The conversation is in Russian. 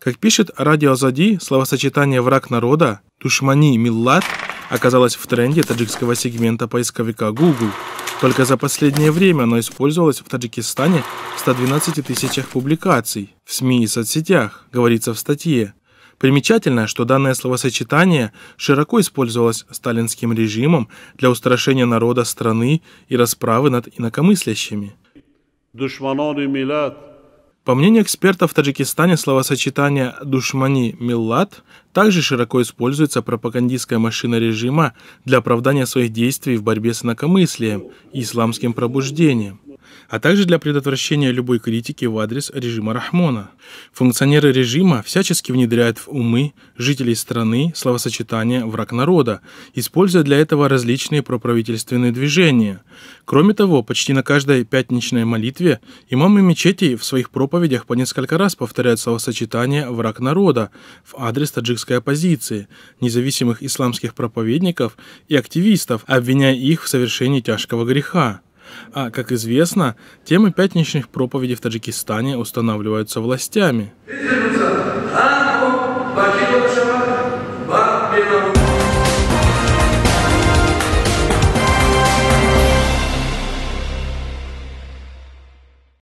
Как пишет Радио Зади, словосочетание «враг народа» «душмани миллат» оказалось в тренде таджикского сегмента поисковика Google. Только за последнее время оно использовалось в Таджикистане в 112 тысячах публикаций в СМИ и соцсетях, говорится в статье. Примечательно, что данное словосочетание широко использовалось сталинским режимом для устрашения народа страны и расправы над инакомыслящими. Душманон и по мнению экспертов в Таджикистане, словосочетание «душмани миллат» также широко используется пропагандистская машина режима для оправдания своих действий в борьбе с инакомыслием и исламским пробуждением а также для предотвращения любой критики в адрес режима Рахмона. Функционеры режима всячески внедряют в умы жителей страны словосочетание «враг народа», используя для этого различные проправительственные движения. Кроме того, почти на каждой пятничной молитве имамы мечетей в своих проповедях по несколько раз повторяют словосочетание «враг народа» в адрес таджикской оппозиции, независимых исламских проповедников и активистов, обвиняя их в совершении тяжкого греха. А, как известно, темы пятничных проповедей в Таджикистане устанавливаются властями.